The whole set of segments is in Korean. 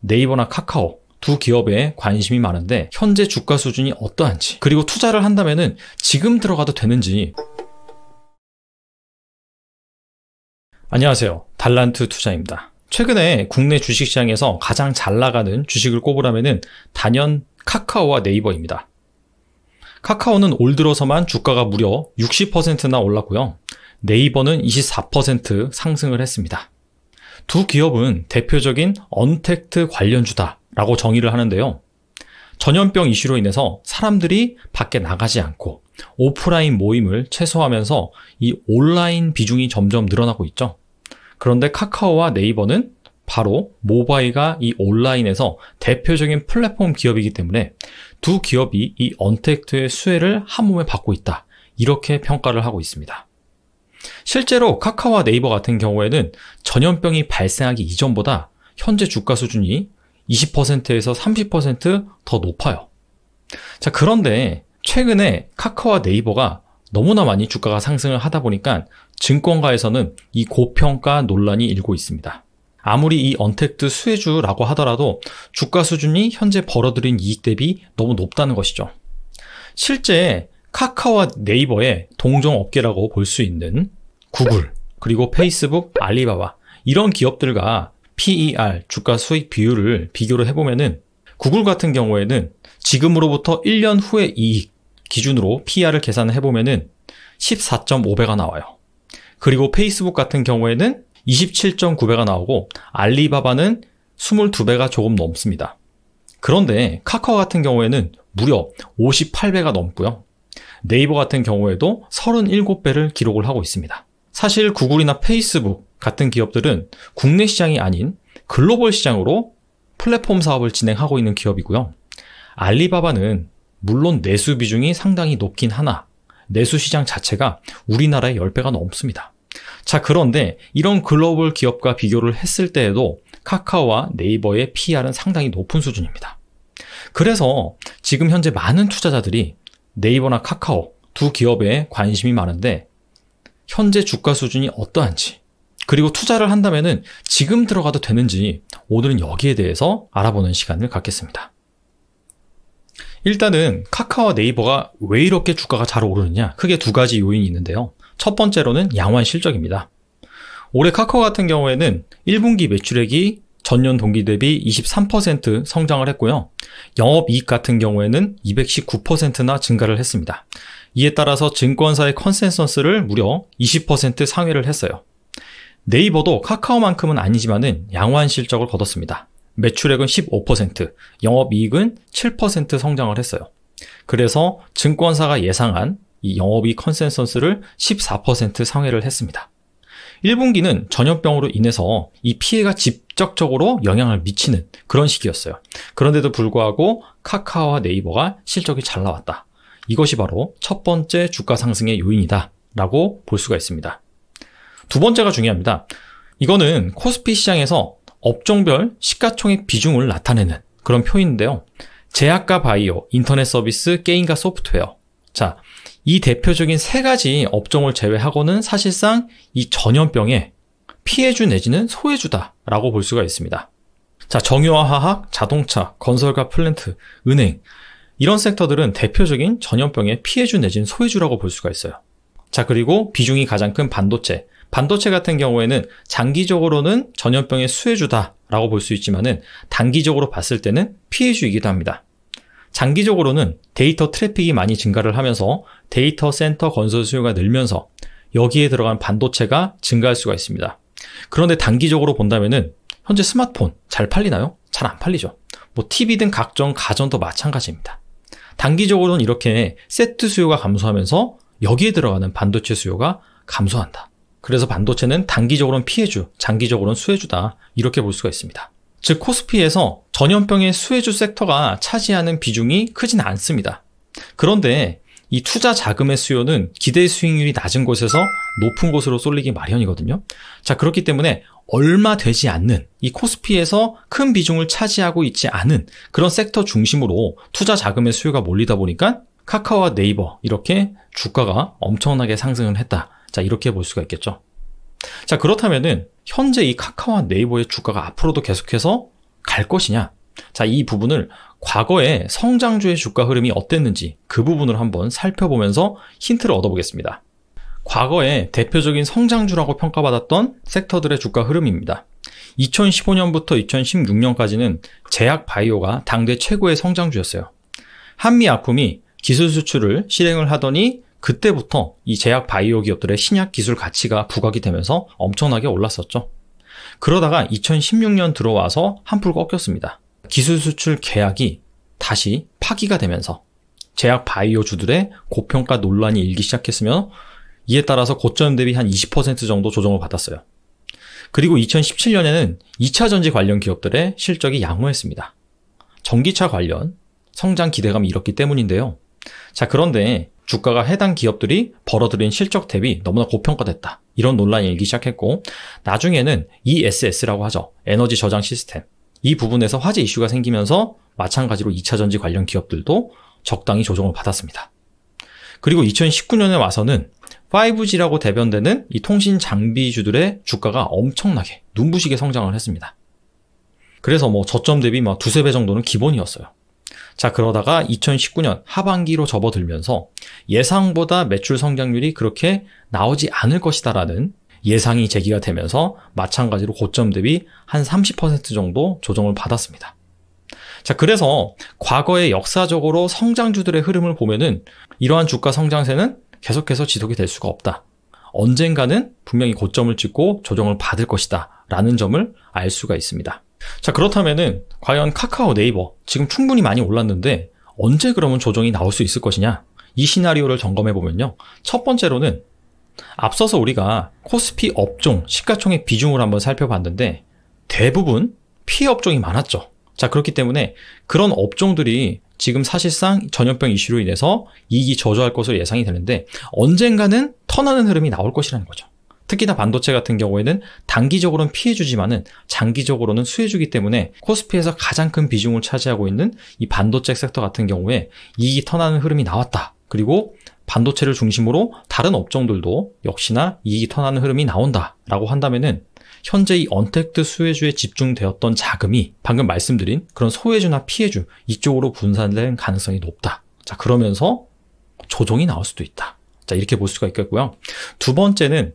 네이버나 카카오 두 기업에 관심이 많은데 현재 주가 수준이 어떠한지 그리고 투자를 한다면 지금 들어가도 되는지 안녕하세요. 달란트 투자입니다. 최근에 국내 주식시장에서 가장 잘 나가는 주식을 꼽으라면 단연 카카오와 네이버입니다. 카카오는 올 들어서만 주가가 무려 60%나 올랐고요. 네이버는 24% 상승을 했습니다. 두 기업은 대표적인 언택트 관련주다라고 정의를 하는데요. 전염병 이슈로 인해서 사람들이 밖에 나가지 않고 오프라인 모임을 최소화하면서 이 온라인 비중이 점점 늘어나고 있죠. 그런데 카카오와 네이버는 바로 모바일과 이 온라인에서 대표적인 플랫폼 기업이기 때문에 두 기업이 이 언택트의 수혜를 한 몸에 받고 있다. 이렇게 평가를 하고 있습니다. 실제로 카카오와 네이버 같은 경우에는 전염병이 발생하기 이전보다 현재 주가 수준이 20%에서 30%더 높아요. 자, 그런데 최근에 카카오와 네이버가 너무나 많이 주가가 상승을 하다 보니까 증권가에서는 이 고평가 논란이 일고 있습니다. 아무리 이 언택트 수혜주라고 하더라도 주가 수준이 현재 벌어들인 이익 대비 너무 높다는 것이죠. 실제 카카와 네이버의 동종 업계라고 볼 수 있는 구글, 그리고 페이스북, 알리바바 이런 기업들과 PER 주가 수익 비율을 비교를 해보면은 구글 같은 경우에는 지금으로부터 1년 후의 이익 기준으로 PER을 계산을 해보면은 14.5배가 나와요. 그리고 페이스북 같은 경우에는 27.9배가 나오고 알리바바는 22배가 조금 넘습니다. 그런데 카카오 같은 경우에는 무려 58배가 넘고요. 네이버 같은 경우에도 37배를 기록을 하고 있습니다. 사실 구글이나 페이스북 같은 기업들은 국내 시장이 아닌 글로벌 시장으로 플랫폼 사업을 진행하고 있는 기업이고요. 알리바바는 물론 내수 비중이 상당히 높긴 하나 내수 시장 자체가 우리나라의 10배가 넘습니다. 자, 그런데 이런 글로벌 기업과 비교를 했을 때에도 카카오와 네이버의 PR은 상당히 높은 수준입니다. 그래서 지금 현재 많은 투자자들이 네이버나 카카오 두 기업에 관심이 많은데 현재 주가 수준이 어떠한지 그리고 투자를 한다면 지금 들어가도 되는지 오늘은 여기에 대해서 알아보는 시간을 갖겠습니다. 일단은 카카오와 네이버가 왜 이렇게 주가가 잘 오르느냐 크게 두 가지 요인이 있는데요. 첫 번째로는 양호한 실적입니다. 올해 카카오 같은 경우에는 1분기 매출액이 전년 동기 대비 23% 성장을 했고요. 영업이익 같은 경우에는 219%나 증가를 했습니다. 이에 따라서 증권사의 컨센서스를 무려 20% 상회를 했어요. 네이버도 카카오만큼은 아니지만은 양호한 실적을 거뒀습니다. 매출액은 15%, 영업이익은 7% 성장을 했어요. 그래서 증권사가 예상한 이영업이 컨센서스를 14% 상회를 했습니다. 1분기는 전염병으로 인해서 이 피해가 직접적으로 영향을 미치는 그런 시기였어요. 그런데도 불구하고 카카오와 네이버가 실적이 잘 나왔다. 이것이 바로 첫 번째 주가 상승의 요인이다. 라고 볼 수가 있습니다. 두 번째가 중요합니다. 이거는 코스피 시장에서 업종별 시가총액 비중을 나타내는 그런 표인데요. 제약과 바이오, 인터넷 서비스, 게임과 소프트웨어. 자, 이 대표적인 세 가지 업종을 제외하고는 사실상 이 전염병의 피해주 내지는 소외주다라고 볼 수가 있습니다. 자, 정유화 화학, 자동차, 건설과 플랜트, 은행 이런 섹터들은 대표적인 전염병의 피해주 내지는 소외주라고 볼 수가 있어요. 자, 그리고 비중이 가장 큰 반도체. 반도체 같은 경우에는 장기적으로는 전염병의 수혜주다라고 볼 수 있지만은 단기적으로 봤을 때는 피해주이기도 합니다. 장기적으로는 데이터 트래픽이 많이 증가를 하면서 데이터 센터 건설 수요가 늘면서 여기에 들어간 반도체가 증가할 수가 있습니다. 그런데 단기적으로 본다면은 현재 스마트폰 잘 팔리나요? 잘 안 팔리죠. 뭐 TV 등 각종 가전도 마찬가지입니다. 단기적으로는 이렇게 세트 수요가 감소하면서 여기에 들어가는 반도체 수요가 감소한다. 그래서 반도체는 단기적으로는 피해주, 장기적으로는 수혜주다. 이렇게 볼 수가 있습니다. 즉 코스피에서 전염병의 수혜주 섹터가 차지하는 비중이 크진 않습니다. 그런데 이 투자 자금의 수요는 기대 수익률이 낮은 곳에서 높은 곳으로 쏠리기 마련이거든요. 자, 그렇기 때문에 얼마 되지 않는 이 코스피에서 큰 비중을 차지하고 있지 않은 그런 섹터 중심으로 투자 자금의 수요가 몰리다 보니까 카카오와 네이버 이렇게 주가가 엄청나게 상승을 했다. 자, 이렇게 볼 수가 있겠죠. 자, 그렇다면은 현재 이 카카오와 네이버의 주가가 앞으로도 계속해서 갈 것이냐? 자, 이 부분을 과거에 성장주의 주가 흐름이 어땠는지 그 부분을 한번 살펴보면서 힌트를 얻어보겠습니다. 과거에 대표적인 성장주라고 평가받았던 섹터들의 주가 흐름입니다. 2015년부터 2016년까지는 제약 바이오가 당대 최고의 성장주였어요. 한미 아픔이 기술 수출을 실행을 하더니 그때부터 이 제약 바이오 기업들의 신약 기술 가치가 부각이 되면서 엄청나게 올랐었죠. 그러다가 2016년 들어와서 한풀 꺾였습니다. 기술 수출 계약이 다시 파기가 되면서 제약 바이오주들의 고평가 논란이 일기 시작했으며 이에 따라서 고점 대비 한 20% 정도 조정을 받았어요. 그리고 2017년에는 2차 전지 관련 기업들의 실적이 양호했습니다. 전기차 관련 성장 기대감이 이렇기 때문인데요. 자, 그런데 주가가 해당 기업들이 벌어들인 실적 대비 너무나 고평가됐다. 이런 논란이 일기 시작했고 나중에는 ESS라고 하죠. 에너지 저장 시스템. 이 부분에서 화재 이슈가 생기면서 마찬가지로 2차 전지 관련 기업들도 적당히 조정을 받았습니다. 그리고 2019년에 와서는 5G라고 대변되는 이 통신 장비주들의 주가가 엄청나게 눈부시게 성장을 했습니다. 그래서 뭐 저점 대비 막 두세 배 정도는 기본이었어요. 자, 그러다가 2019년 하반기로 접어들면서 예상보다 매출 성장률이 그렇게 나오지 않을 것이다라는 예상이 제기가 되면서 마찬가지로 고점 대비 한 30% 정도 조정을 받았습니다. 자, 그래서 과거의 역사적으로 성장주들의 흐름을 보면은 이러한 주가 성장세는 계속해서 지속이 될 수가 없다. 언젠가는 분명히 고점을 찍고 조정을 받을 것이다. 라는 점을 알 수가 있습니다. 자, 그렇다면은 과연 카카오 네이버 지금 충분히 많이 올랐는데 언제 그러면 조정이 나올 수 있을 것이냐? 이 시나리오를 점검해 보면요. 첫 번째로는 앞서서 우리가 코스피 업종 시가총액 비중을 한번 살펴봤는데 대부분 피해 업종이 많았죠. 자, 그렇기 때문에 그런 업종들이 지금 사실상 전염병 이슈로 인해서 이익이 저조할 것으로 예상이 되는데 언젠가는 턴하는 흐름이 나올 것이라는 거죠. 특히나 반도체 같은 경우에는 단기적으로는 피해주지만은 장기적으로는 수혜주기 때문에 코스피에서 가장 큰 비중을 차지하고 있는 이 반도체 섹터 같은 경우에 이익이 터나는 흐름이 나왔다. 그리고 반도체를 중심으로 다른 업종들도 역시나 이익이 터나는 흐름이 나온다라고 한다면은 현재 이 언택트 수혜주에 집중되었던 자금이 방금 말씀드린 그런 소외주나 피해주 이쪽으로 분산된 가능성이 높다. 자, 그러면서 조정이 나올 수도 있다. 자, 이렇게 볼 수가 있겠고요. 두 번째는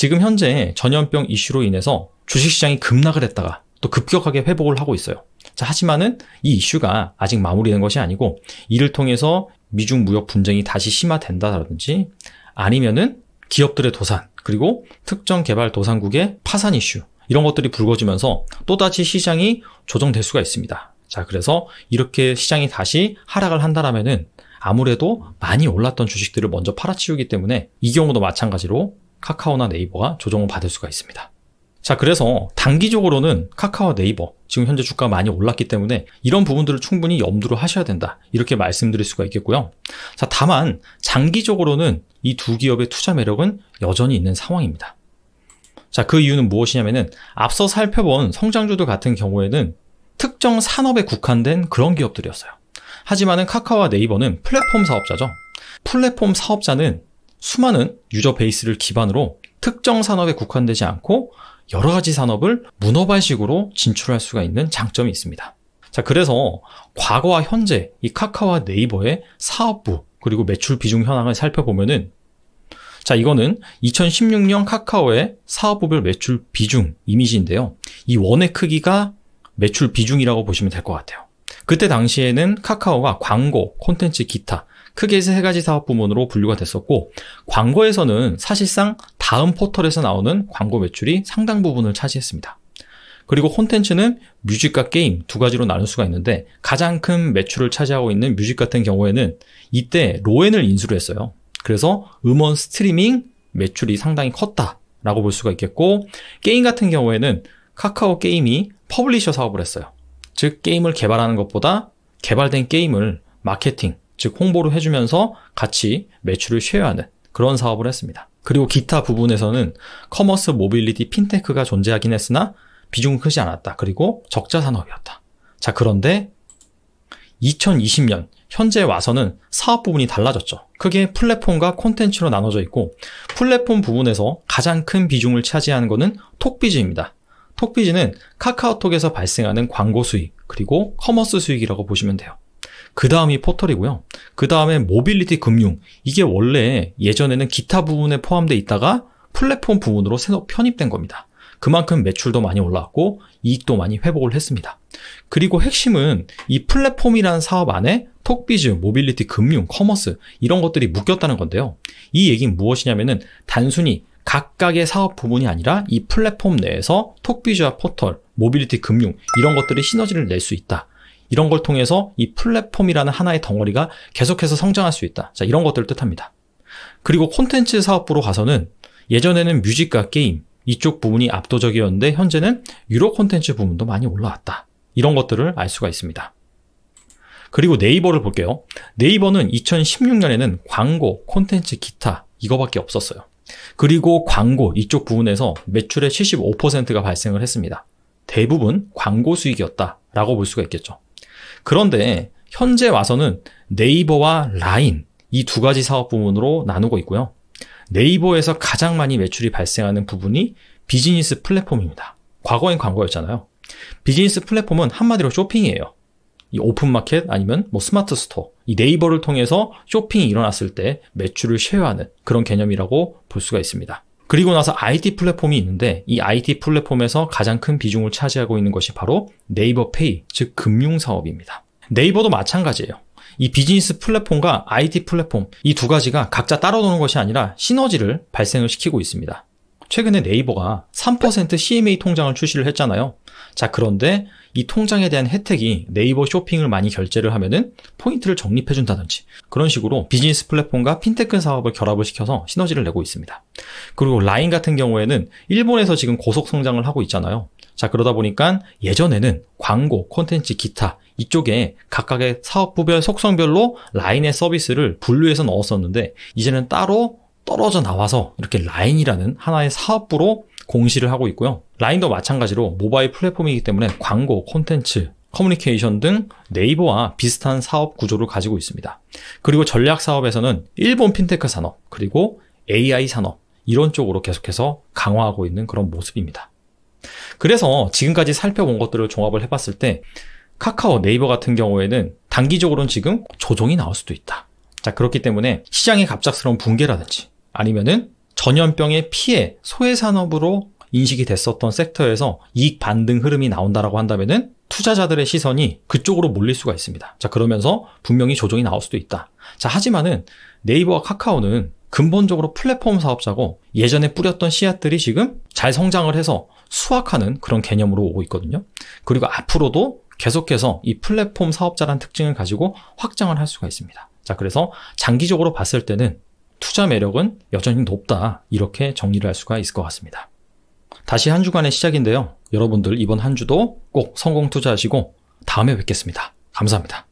지금 현재 전염병 이슈로 인해서 주식시장이 급락을 했다가 또 급격하게 회복을 하고 있어요. 자, 하지만은 이 이슈가 아직 마무리된 것이 아니고 이를 통해서 미중 무역 분쟁이 다시 심화된다라든지 아니면은 기업들의 도산 그리고 특정 개발 도상국의 파산 이슈 이런 것들이 불거지면서 또다시 시장이 조정될 수가 있습니다. 자, 그래서 이렇게 시장이 다시 하락을 한다라면은 아무래도 많이 올랐던 주식들을 먼저 팔아치우기 때문에 이 경우도 마찬가지로 카카오나 네이버가 조정을 받을 수가 있습니다. 자, 그래서 단기적으로는 카카오 네이버, 지금 현재 주가 많이 올랐기 때문에 이런 부분들을 충분히 염두로 하셔야 된다. 이렇게 말씀드릴 수가 있겠고요. 자, 다만 장기적으로는 이 두 기업의 투자 매력은 여전히 있는 상황입니다. 자, 그 이유는 무엇이냐면은 앞서 살펴본 성장주들 같은 경우에는 특정 산업에 국한된 그런 기업들이었어요. 하지만은 카카오와 네이버는 플랫폼 사업자죠. 플랫폼 사업자는 수많은 유저 베이스를 기반으로 특정 산업에 국한되지 않고 여러 가지 산업을 문어발식으로 진출할 수가 있는 장점이 있습니다. 자, 그래서 과거와 현재 이 카카와 네이버의 사업부 그리고 매출 비중 현황을 살펴보면은 자, 이거는 2016년 카카오의 사업부별 매출 비중 이미지인데요. 이 원의 크기가 매출 비중이라고 보시면 될 것 같아요. 그때 당시에는 카카오가 광고, 콘텐츠, 기타 크게 세 가지 사업 부문으로 분류가 됐었고 광고에서는 사실상 다음 포털에서 나오는 광고 매출이 상당 부분을 차지했습니다. 그리고 콘텐츠는 뮤직과 게임 두 가지로 나눌 수가 있는데 가장 큰 매출을 차지하고 있는 뮤직 같은 경우에는 이때 로엔을 인수를 했어요. 그래서 음원 스트리밍 매출이 상당히 컸다라고 볼 수가 있겠고 게임 같은 경우에는 카카오 게임이 퍼블리셔 사업을 했어요. 즉 게임을 개발하는 것보다 개발된 게임을 마케팅 즉 홍보를 해주면서 같이 매출을 쉐어하는 그런 사업을 했습니다. 그리고 기타 부분에서는 커머스 모빌리티 핀테크가 존재하긴 했으나 비중은 크지 않았다. 그리고 적자 산업이었다. 자, 그런데 2020년 현재 와서는 사업 부분이 달라졌죠. 크게 플랫폼과 콘텐츠로 나눠져 있고 플랫폼 부분에서 가장 큰 비중을 차지하는 것은 톡비즈입니다. 톡비즈는 카카오톡에서 발생하는 광고 수익 그리고 커머스 수익이라고 보시면 돼요. 그 다음이 포털이고요. 그 다음에 모빌리티 금융. 이게 원래 예전에는 기타 부분에 포함돼 있다가 플랫폼 부분으로 새로 편입된 겁니다. 그만큼 매출도 많이 올라왔고 이익도 많이 회복을 했습니다. 그리고 핵심은 이 플랫폼이라는 사업 안에 톡비즈, 모빌리티, 금융, 커머스 이런 것들이 묶였다는 건데요. 이 얘기는 무엇이냐면은 단순히 각각의 사업 부분이 아니라 이 플랫폼 내에서 톡비즈와 포털, 모빌리티, 금융 이런 것들이 시너지를 낼 수 있다. 이런 걸 통해서 이 플랫폼이라는 하나의 덩어리가 계속해서 성장할 수 있다. 자, 이런 것들을 뜻합니다. 그리고 콘텐츠 사업부로 가서는 예전에는 뮤직과 게임 이쪽 부분이 압도적이었는데 현재는 유료 콘텐츠 부분도 많이 올라왔다. 이런 것들을 알 수가 있습니다. 그리고 네이버를 볼게요. 네이버는 2016년에는 광고, 콘텐츠, 기타 이거밖에 없었어요. 그리고 광고 이쪽 부분에서 매출의 75%가 발생을 했습니다. 대부분 광고 수익이었다라고 볼 수가 있겠죠. 그런데 현재 와서는 네이버와 라인 이 두 가지 사업 부문으로 나누고 있고요. 네이버에서 가장 많이 매출이 발생하는 부분이 비즈니스 플랫폼입니다. 과거엔 광고였잖아요. 비즈니스 플랫폼은 한마디로 쇼핑이에요. 이 오픈마켓 아니면 뭐 스마트 스토어, 이 네이버를 통해서 쇼핑이 일어났을 때 매출을 쉐어하는 그런 개념이라고 볼 수가 있습니다. 그리고 나서 IT 플랫폼이 있는데 이 IT 플랫폼에서 가장 큰 비중을 차지하고 있는 것이 바로 네이버 페이, 즉 금융 사업입니다. 네이버도 마찬가지예요. 이 비즈니스 플랫폼과 IT 플랫폼 이 두 가지가 각자 따로 노는 것이 아니라 시너지를 발생을 시키고 있습니다. 최근에 네이버가 3% CMA 통장을 출시를 했잖아요. 자, 그런데 이 통장에 대한 혜택이 네이버 쇼핑을 많이 결제를 하면은 포인트를 적립해준다든지 그런 식으로 비즈니스 플랫폼과 핀테크 사업을 결합을 시켜서 시너지를 내고 있습니다. 그리고 라인 같은 경우에는 일본에서 지금 고속 성장을 하고 있잖아요. 자, 그러다 보니까 예전에는 광고, 콘텐츠, 기타 이쪽에 각각의 사업부별 속성별로 라인의 서비스를 분류해서 넣었었는데 이제는 따로 떨어져 나와서 이렇게 라인이라는 하나의 사업부로 공시를 하고 있고요. 라인도 마찬가지로 모바일 플랫폼이기 때문에 광고, 콘텐츠, 커뮤니케이션 등 네이버와 비슷한 사업 구조를 가지고 있습니다. 그리고 전략 사업에서는 일본 핀테크 산업, 그리고 AI 산업, 이런 쪽으로 계속해서 강화하고 있는 그런 모습입니다. 그래서 지금까지 살펴본 것들을 종합을 해봤을 때 카카오 네이버 같은 경우에는 단기적으로는 지금 조정이 나올 수도 있다. 자, 그렇기 때문에 시장의 갑작스러운 붕괴라든지 아니면은 전염병의 피해 소외 산업으로 인식이 됐었던 섹터에서 이익 반등 흐름이 나온다라고 한다면은 투자자들의 시선이 그쪽으로 몰릴 수가 있습니다. 자, 그러면서 분명히 조정이 나올 수도 있다. 자, 하지만은 네이버와 카카오는 근본적으로 플랫폼 사업자고 예전에 뿌렸던 씨앗들이 지금 잘 성장을 해서 수확하는 그런 개념으로 오고 있거든요. 그리고 앞으로도 계속해서 이 플랫폼 사업자란 특징을 가지고 확장을 할 수가 있습니다. 자, 그래서 장기적으로 봤을 때는 투자 매력은 여전히 높다. 이렇게 정리를 할 수가 있을 것 같습니다. 다시 한 주간의 시작인데요. 여러분들 이번 한 주도 꼭 성공 투자하시고 다음에 뵙겠습니다. 감사합니다.